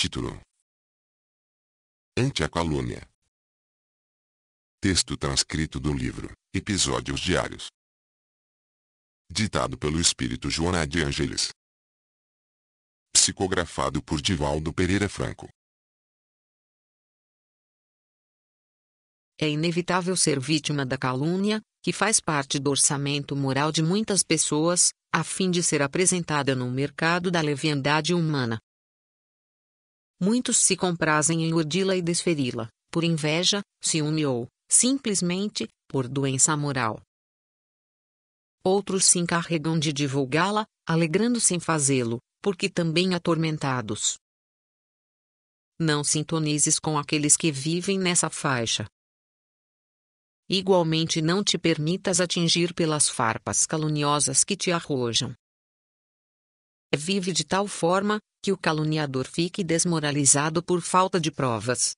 Título: Ante a calúnia. Texto transcrito do livro Episódios Diários. Ditado pelo espírito Joana de Angeles. Psicografado por Divaldo Pereira Franco. É inevitável ser vítima da calúnia, que faz parte do orçamento moral de muitas pessoas, a fim de ser apresentada no mercado da leviandade humana. Muitos se comprazem em udi-la e desferi-la, por inveja, ciúme ou, simplesmente, por doença moral. Outros se encarregam de divulgá-la, alegrando-se em fazê-lo, porque também atormentados. Não sintonizes com aqueles que vivem nessa faixa. Igualmente não te permitas atingir pelas farpas caluniosas que te arrojam, vive de tal forma que o caluniador fique desmoralizado por falta de provas.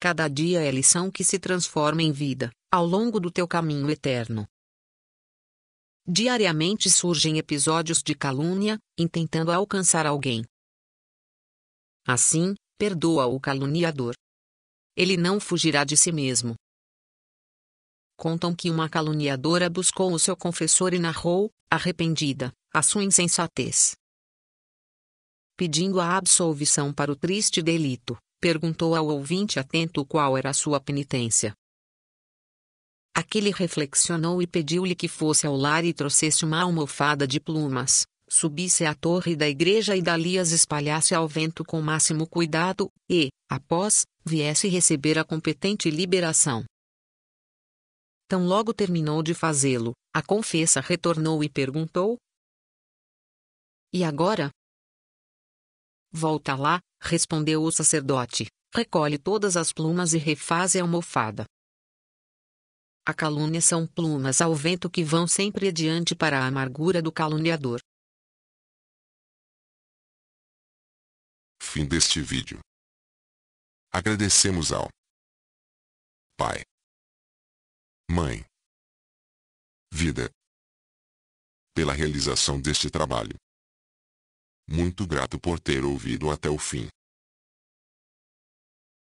Cada dia é lição que se transforma em vida, ao longo do teu caminho eterno. Diariamente surgem episódios de calúnia, intentando alcançar alguém. Assim, perdoa o caluniador. Ele não fugirá de si mesmo. Contam que uma caluniadora buscou o seu confessor e narrou, arrependida, a sua insensatez. Pedindo a absolvição para o triste delito, perguntou ao ouvinte atento qual era a sua penitência. Aquele reflexionou e pediu-lhe que fosse ao lar e trouxesse uma almofada de plumas, subisse à torre da igreja e dali as espalhasse ao vento com máximo cuidado, e, após, viesse receber a competente liberação. Tão logo terminou de fazê-lo, a confessa retornou e perguntou: e agora? Volta lá, respondeu o sacerdote. Recolhe todas as plumas e refaz a almofada. A calúnia são plumas ao vento que vão sempre adiante para a amargura do caluniador. Fim deste vídeo. Agradecemos ao Pai, Mãe, Vida, pela realização deste trabalho. Muito grato por ter ouvido até o fim.